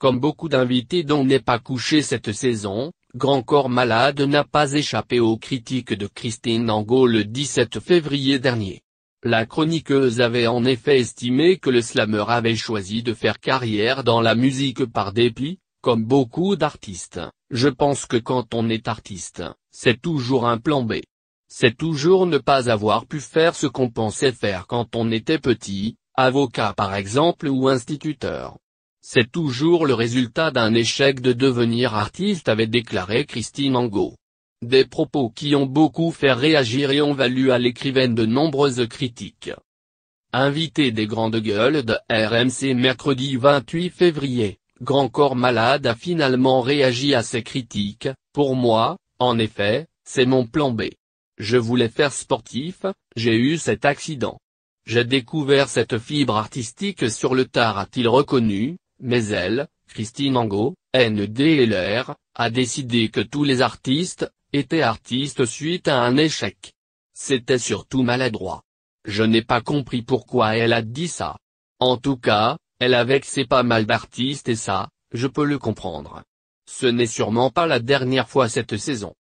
Comme beaucoup d'invités dont n'est pas couché cette saison, Grand Corps Malade n'a pas échappé aux critiques de Christine Angot le 17 février dernier. La chroniqueuse avait en effet estimé que le slammer avait choisi de faire carrière dans la musique par dépit, comme beaucoup d'artistes, je pense que quand on est artiste, c'est toujours un plan B. C'est toujours ne pas avoir pu faire ce qu'on pensait faire quand on était petit, avocat par exemple ou instituteur. C'est toujours le résultat d'un échec de devenir artiste avait déclaré Christine Angot. Des propos qui ont beaucoup fait réagir et ont valu à l'écrivaine de nombreuses critiques. Invité des grandes gueules de RMC mercredi 28 février, Grand Corps Malade a finalement réagi à ces critiques, pour moi, en effet, c'est mon plan B. Je voulais faire sportif, j'ai eu cet accident. J'ai découvert cette fibre artistique sur le tard a-t-il reconnu, mais elle, Christine Angot, NDLR, a décidé que tous les artistes, étaient artistes suite à un échec. C'était surtout maladroit. Je n'ai pas compris pourquoi elle a dit ça. En tout cas, elle avec ses pas mal d'artistes et ça, je peux le comprendre. Ce n'est sûrement pas la dernière fois cette saison.